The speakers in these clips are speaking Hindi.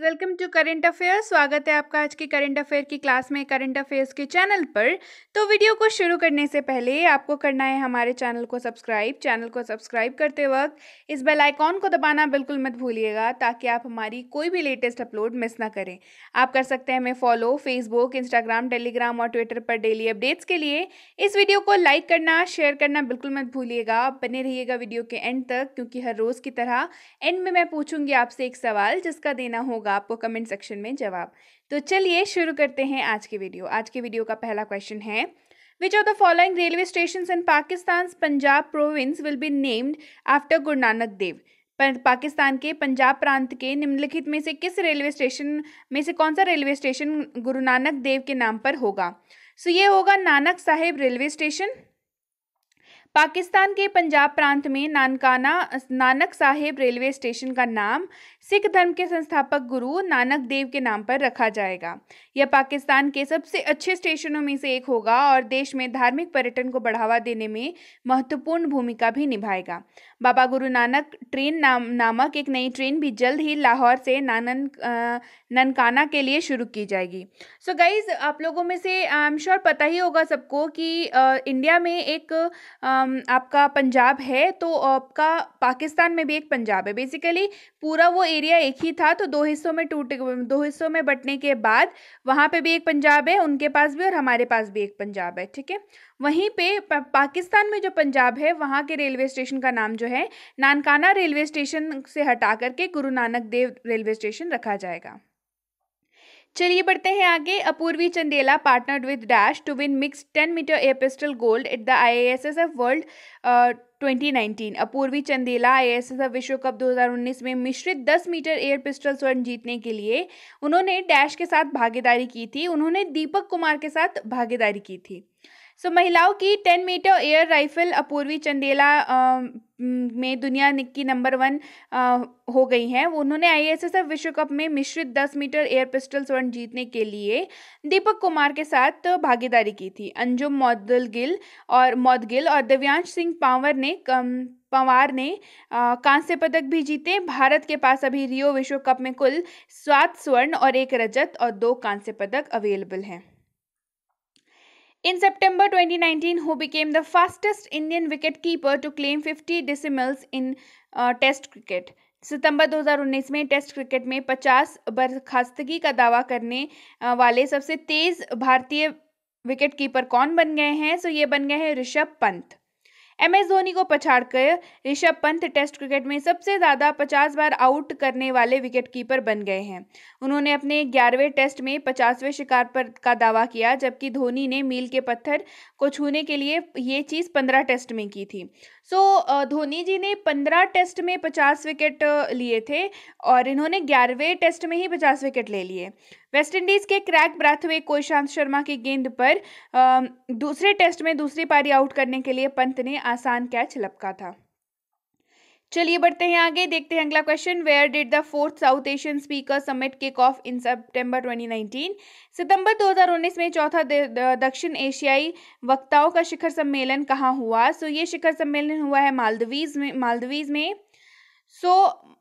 वेलकम टू करंट अफेयर स्वागत है आपका आज की करंट अफेयर की क्लास में करंट अफेयर्स के चैनल पर तो वीडियो को शुरू करने से पहले आपको करना है हमारे चैनल को सब्सक्राइब चैनल को सब्सक्राइब करते वक्त इस बेल आइकॉन को दबाना बिल्कुल मत भूलिएगा ताकि आप हमारी कोई भी लेटेस्ट अपलोड मिस ना करें आप कर सकते हैं हमें फॉलो फेसबुक इंस्टाग्राम टेलीग्राम और ट्विटर पर डेली अपडेट्स के लिए इस वीडियो को लाइक करना शेयर करना बिल्कुल मत भूलिएगा बने रहिएगा वीडियो के एंड तक क्योंकि हर रोज़ की तरह एंड में मैं पूछूंगी आपसे एक सवाल जिसका देना होगा होगा आपको कमेंट सेक्शन में जवाब तो चलिए शुरू करते हैं आज की वीडियो आज की वीडियो का पहला क्वेश्चन है Which of the following railway stations in Pakistan's Punjab province will be named after Guru Nanak Dev? Pakistan के पंजाब प्रांत के निम्नलिखित में से किस रेलवे स्टेशन में से कौन सा रेलवे स्टेशन गुरु नानक देव के नाम पर होगा सो so, ये होगा नानक साहेब रेलवे स्टेशन पाकिस्तान के पंजाब प्रांत में नानकाना नानक साहेब रेलवे स्टेशन का नाम सिख धर्म के संस्थापक गुरु नानक देव के नाम पर रखा जाएगा यह पाकिस्तान के सबसे अच्छे स्टेशनों में से एक होगा और देश में धार्मिक पर्यटन को बढ़ावा देने में महत्वपूर्ण भूमिका भी निभाएगा बाबा गुरु नानक ट्रेन नाम नामक एक नई ट्रेन भी जल्द ही लाहौर से नानन ननकाना के लिए शुरू की जाएगी सो so गाइज आप लोगों में से आई एम श्योर पता ही होगा सबको कि इंडिया में एक आपका पंजाब है तो आपका पाकिस्तान में भी एक पंजाब है बेसिकली पूरा वो एरिया एक ही था तो दो हिस्सों में टूट दो हिस्सों में बटने के बाद वहाँ पे भी एक पंजाब है उनके पास भी और हमारे पास भी एक पंजाब है ठीक है वहीं पे पा, पाकिस्तान में जो पंजाब है वहाँ के रेलवे स्टेशन का नाम जो है नानकाना रेलवे स्टेशन से हटा करके गुरु नानक देव रेलवे स्टेशन रखा जाएगा चलिए बढ़ते हैं आगे Apurvi Chandela partnered with dash to win mix ten metre air pistol gold at the I world 2019 Apurvi Chandela I विश्व कप 2019 में मिश्रित 10 मीटर एयर पिस्टल स्वर्ण जीतने के लिए उन्होंने डैश के साथ भागीदारी की थी उन्होंने दीपक कुमार के साथ भागीदारी की थी सो so, महिलाओं की 10 metre air rifle Apurvi Chandela आ, में दुनिया की नंबर वन आ, हो गई हैं उन्होंने आई विश्व कप में मिश्रित 10 मीटर एयर पिस्टल स्वर्ण जीतने के लिए दीपक कुमार के साथ भागीदारी की थी अंजुम मौदगिल और मौदगिल और दिव्यांश सिंह पांवर ने में कम पवार ने कांस्य पदक भी जीते भारत के पास अभी रियो विश्व कप में कुल सात स्वर्ण और एक रजत और दो कांस्य पदक अवेलेबल हैं In September 2019, who became the fastest Indian wicketkeeper to claim 50 decimals in uh, Test cricket. सितंबर 2019 में टेस्ट क्रिकेट में 50 बर्खास्तगी का दावा करने वाले सबसे तेज भारतीय विकेटकीपर कौन बन गए हैं सो ये बन गए हैं ऋषभ पंत एम एस धोनी को पछाड़ कर ऋषभ पंत टेस्ट क्रिकेट में सबसे ज़्यादा 50 बार आउट करने वाले विकेटकीपर बन गए हैं उन्होंने अपने ग्यारहवें टेस्ट में पचासवें शिकार पर का दावा किया जबकि धोनी ने मील के पत्थर को छूने के लिए ये चीज़ पंद्रह टेस्ट में की थी सो so, धोनी जी ने पंद्रह टेस्ट में पचास विकेट लिए थे और इन्होंने ग्यारहवें टेस्ट में ही पचास विकेट ले लिए वेस्टइंडीज के क्रैक ब्राथवे को ईशांत शर्मा की गेंद पर दूसरे टेस्ट में दूसरी पारी आउट करने के लिए पंत ने आसान कैच लपका था चलिए बढ़ते हैं आगे देखते हैं अगला question where did the fourth South Asian speaker summit kick off in September 2019 सितंबर 2019 में चौथा दक्षिण एशियाई वक्ताओं का शिखर सम्मेलन कहाँ हुआ सो so, ये शिखर सम्मेलन हुआ है मालदीव में मालदीव में सो so,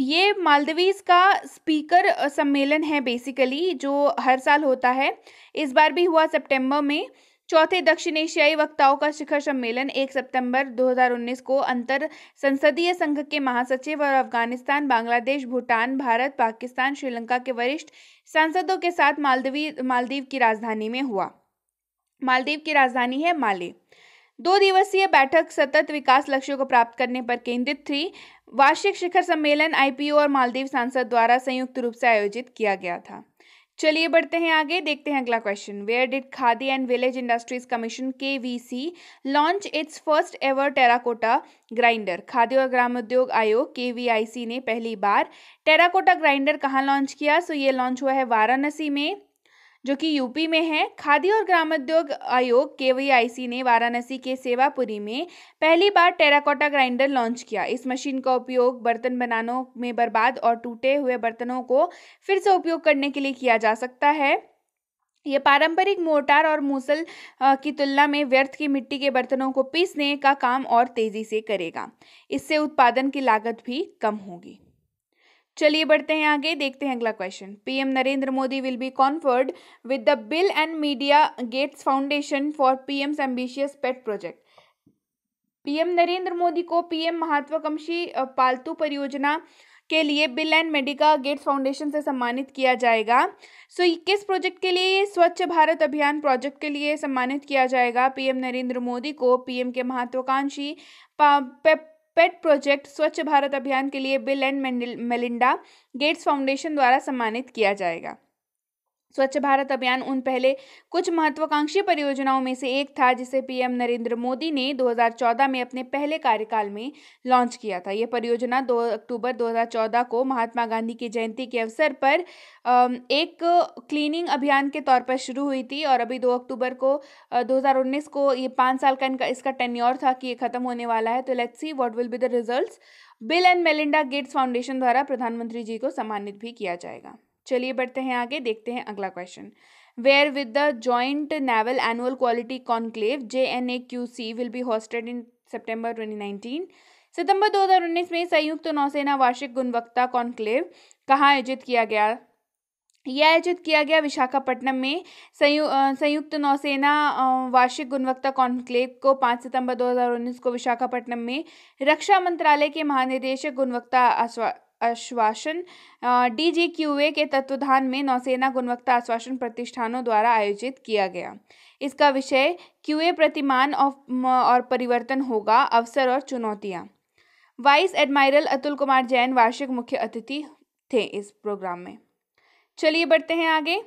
ये मालदीव्स का स्पीकर सम्मेलन है बेसिकली जो हर साल होता है इस बार भी हुआ सितंबर में चौथे दक्षिण एशियाई वक्ताओं का शिखर सम्मेलन 1 सितंबर 2019 को अंतर संसदीय संघ के महासचिव और अफगानिस्तान बांग्लादेश भूटान भारत पाकिस्तान श्रीलंका के वरिष्ठ सांसदों के साथ मालदीव मालदीव की राजधानी में हुआ मालदीव की राजधानी है माले दो दिवसीय बैठक सतत विकास लक्ष्यों को प्राप्त करने पर केंद्रित थी वार्षिक शिखर सम्मेलन आईपीओ और मालदीव सांसद द्वारा संयुक्त रूप से आयोजित किया गया था चलिए बढ़ते हैं आगे देखते हैं अगला question where did Khadi and village industries commission K V C launch its first ever terracotta grinder Khadi और ग्राम उद्योग आयोग के वी आई सी ने पहली बार टेराकोटा ग्राइंडर कहाँ लॉन्च किया सो ये लॉन्च हुआ है वाराणसी में जो कि यूपी में है खादी और ग्रामोद्योग आयोग के ने वाराणसी के सेवापुरी में पहली बार टेराकोटा ग्राइंडर लॉन्च किया इस मशीन का उपयोग बर्तन बनाने में बर्बाद और टूटे हुए बर्तनों को फिर से उपयोग करने के लिए किया जा सकता है ये पारंपरिक मोटार और मूसल की तुलना में व्यर्थ की मिट्टी के बर्तनों को पीसने का काम और तेज़ी से करेगा इससे उत्पादन की लागत भी कम होगी चलिए बढ़ते हैं आगे देखते हैं अगला question PM Narendra Modi will be conferred with the Bill and Melinda Gates foundation for PM's ambitious pet project PM Narendra Modi को पीएम महत्वाकांक्षी पालतू परियोजना के लिए बिल एंड मेडिका गेट्स फाउंडेशन से सम्मानित किया जाएगा सो so, किस प्रोजेक्ट के लिए स्वच्छ भारत अभियान प्रोजेक्ट के लिए सम्मानित किया जाएगा पीएम नरेंद्र मोदी को पीएम के महत्वाकांक्षी पेट प्रोजेक्ट स्वच्छ भारत अभियान के लिए Bill and Melinda Gates foundation द्वारा सम्मानित किया जाएगा स्वच्छ भारत अभियान उन पहले कुछ महत्वाकांक्षी परियोजनाओं में से एक था जिसे पीएम नरेंद्र मोदी ने 2014 में अपने पहले कार्यकाल में लॉन्च किया था यह परियोजना 2 अक्टूबर 2014 को महात्मा गांधी की जयंती के अवसर पर एक क्लीनिंग अभियान के तौर पर शुरू हुई थी और अभी 2 अक्टूबर को 2019 को ये पाँच साल का इनका इसका टेन्योर था कि ये ख़त्म होने वाला है तो let's see what will be the results Bill and Melinda Gates foundation द्वारा प्रधानमंत्री जी को सम्मानित भी किया जाएगा चलिए बढ़ते हैं आगे देखते हैं अगला question where with the joint where with the joint naval annual quality conclave JNAQC will be hosted in September 2019 सितंबर 2019 में संयुक्त नौसेना वार्षिक गुणवत्ता कॉन्क्लेव कहाँ आयोजित किया गया यह आयोजित किया गया विशाखापट्टनम में संयु संयुक्त नौसेना वार्षिक गुणवत्ता कॉन्क्लेव को पाँच सितंबर 2019 को विशाखापट्टनम में रक्षा मंत्रालय के महानिदेशक गुणवत्ता आश्वासन डीजीक्यूए के तत्वधान में नौसेना गुणवत्ता आश्वासन प्रतिष्ठानों द्वारा आयोजित किया गया इसका विषय क्यूए प्रतिमान और परिवर्तन होगा अवसर और चुनौतियां वाइस एडमायरल अतुल कुमार जैन वार्षिक मुख्य अतिथि थे इस प्रोग्राम में चलिए बढ़ते हैं आगे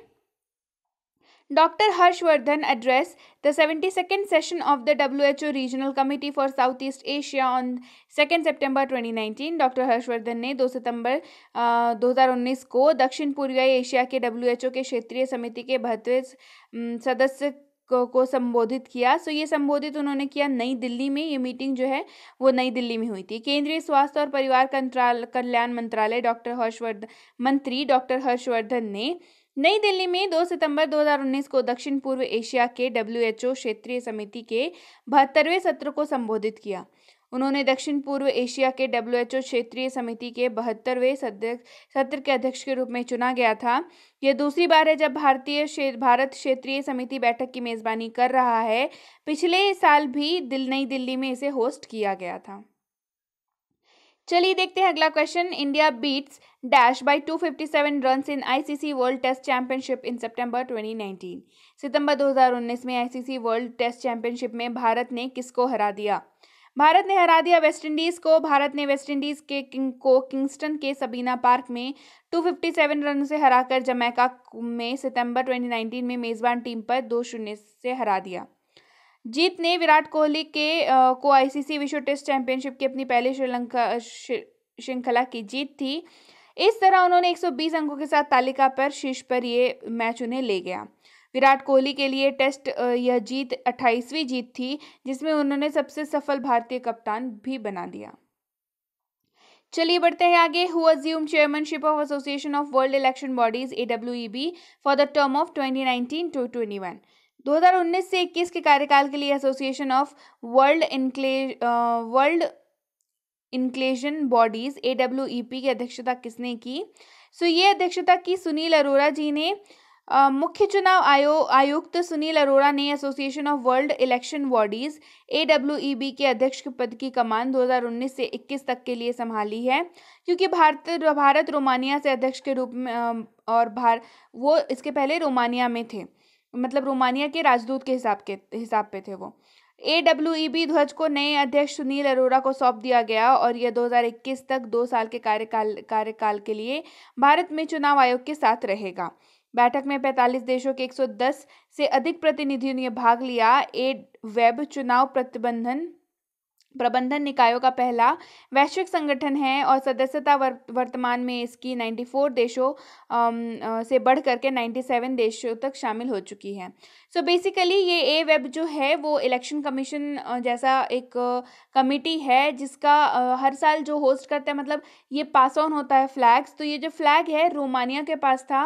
Dr. Harshvardhan addressed the 72nd session of the WHO Regional Committee for Southeast Asia on 2nd September 2019. Dr. Harshvardhan ने 2 सितंबर दो हज़ार उन्नीस को दक्षिण पूर्वी एशिया के डब्ल्यू के क्षेत्रीय समिति के बहत्तवें सदस्य को, को संबोधित किया सो ये संबोधित उन्होंने किया नई दिल्ली में ये मीटिंग जो है वो नई दिल्ली में हुई थी केंद्रीय स्वास्थ्य और परिवार कल्याण मंत्रालय डॉक्टर हर्षवर्धन मंत्री डॉक्टर हर्षवर्धन ने नई दिल्ली में 2 सितंबर 2019 को दक्षिण पूर्व एशिया के डब्ल्यूएचओ क्षेत्रीय समिति के बहत्तरवें सत्र को संबोधित किया उन्होंने दक्षिण पूर्व एशिया के डब्ल्यूएचओ क्षेत्रीय समिति के बहत्तरवें सत्र के अध्यक्ष के रूप में चुना गया था यह दूसरी बार है जब भारतीय शे, भारत क्षेत्रीय समिति बैठक की मेजबानी कर रहा है पिछले साल भी दिल नई दिल्ली में इसे होस्ट किया गया था चलिए देखते हैं अगला question India beats dash by two fifty seven run in ICC world test championship in September 2019 सितंबर 2019 में आईसीसी वर्ल्ड टेस्ट चैंपियनशिप में भारत ने किसको हरा दिया भारत ने हरा दिया वेस्टइंडीज़ को भारत ने वेस्टइंडीज़ के किंग को किंगस्टन के सबीना पार्क में 257 रन से हराकर जमैका में सितंबर 2019 में मेज़बान टीम पर दो शून्य से हरा दिया जीत ने विराट कोहली के आ, को आईसीसी विश्व टेस्ट चैंपियनशिप की अपनी पहली श्रीलंका श्रृंखला की जीत थी इस तरह उन्होंने 120 अंकों के साथ तालिका पर शीर्ष पर ये मैच उन्हें ले गया विराट कोहली के लिए टेस्ट यह जीत 28वीं जीत थी जिसमें उन्होंने सबसे सफल भारतीय कप्तान भी बना दिया चलिए बढ़ते हैं आगे who assume chairmanship of association of world election bodies A for the term of 2019 to 21 2019 से 21 के कार्यकाल के लिए एसोसिएशन ऑफ वर्ल्ड इनक्ले वर्ल्ड इंक्लेजन bodies A W E P की अध्यक्षता किसने की सो ये अध्यक्षता की सुनील अरोरा जी ने मुख्य चुनाव आयो आयुक्त सुनील अरोरा ने association of world election bodies A W E B के अध्यक्ष के पद की कमान 2019 से 21 तक के लिए संभाली है क्योंकि भारत भारत रोमानिया से अध्यक्ष के रूप में और भार वो इसके पहले रोमानिया में थे मतलब रोमानिया के राजदूत के हिसाब के हिसाब पे थे वो ए डब्ल्यू ई बी ध्वज को नए अध्यक्ष सुनील अरोड़ा को सौंप दिया गया और यह 2021 तक दो साल के कार्यकाल कार्यकाल के लिए भारत में चुनाव आयोग के साथ रहेगा बैठक में 45 देशों के 110 से अधिक प्रतिनिधियों ने भाग लिया ए वेब चुनाव प्रतिबंधन प्रबंधन निकायों का पहला वैश्विक संगठन है और सदस्यता वर्तमान में इसकी 94 देशों से बढ़ करके 97 देशों तक शामिल हो चुकी है सो बेसिकली ये ए वेब जो है वो इलेक्शन कमीशन जैसा एक कमेटी है जिसका हर साल जो होस्ट करता है मतलब ये पास ऑन होता है फ्लैग्स तो ये जो फ्लैग है रोमानिया के पास था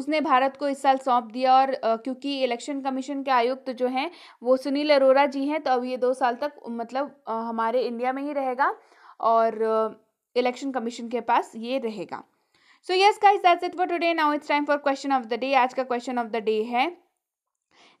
उसने भारत को इस साल सौंप दिया और क्योंकि इलेक्शन कमीशन के आयुक्त तो जो हैं वो सुनील अरोरा जी हैं तो अब ये दो साल तक मतलब हमारे इंडिया में ही रहेगा और इलेक्शन कमीशन के पास ये रहेगा so yes guys that's it for today now it's time for question of the day आज का क्वेश्चन ऑफ द डे है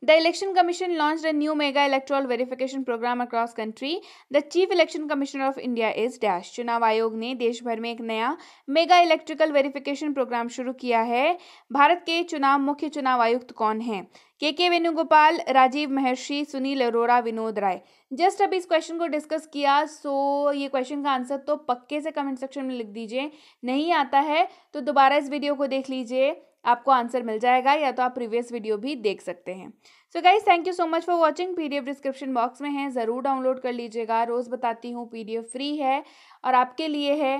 The Election Commission launched a new mega electoral verification program across country. The Chief Election Commissioner of India is dash. चुनाव आयोग ने देश भर में एक नया मेगा इलेक्ट्रिकल वेरिफिकेशन प्रोग्राम शुरू किया है भारत के चुनाव मुख्य चुनाव आयुक्त कौन हैं के के वेणुगोपाल राजीव महर्षि सुनील अरोड़ा विनोद राय जस्ट अभी इस क्वेश्चन को डिस्कस किया सो ये क्वेश्चन का आंसर तो पक्के से कमेंट सेक्शन में लिख दीजिए नहीं आता है तो दोबारा इस वीडियो को देख लीजिए आपको आंसर मिल जाएगा या तो आप प्रीवियस वीडियो भी देख सकते हैं so guys thank you so much for watching पी डिस्क्रिप्शन बॉक्स में है ज़रूर डाउनलोड कर लीजिएगा रोज़ बताती हूँ पी फ्री है और आपके लिए है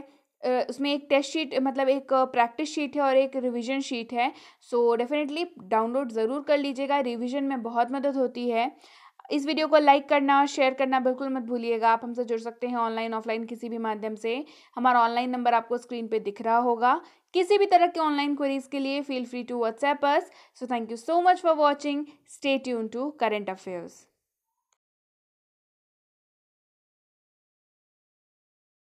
उसमें एक टेस्ट शीट मतलब एक प्रैक्टिस शीट है और एक रिवीजन शीट है सो डेफिनेटली डाउनलोड ज़रूर कर लीजिएगा रिवीजन में बहुत मदद होती है इस वीडियो को लाइक करना शेयर करना बिल्कुल मत भूलिएगा आप हमसे जुड़ सकते हैं ऑनलाइन ऑफलाइन किसी भी माध्यम से हमारा ऑनलाइन नंबर आपको स्क्रीन पे दिख रहा होगा किसी भी तरह के ऑनलाइन क्वेरीज के लिए feel free to WhatsApp us so thank you so much for watching stay tune to current affairs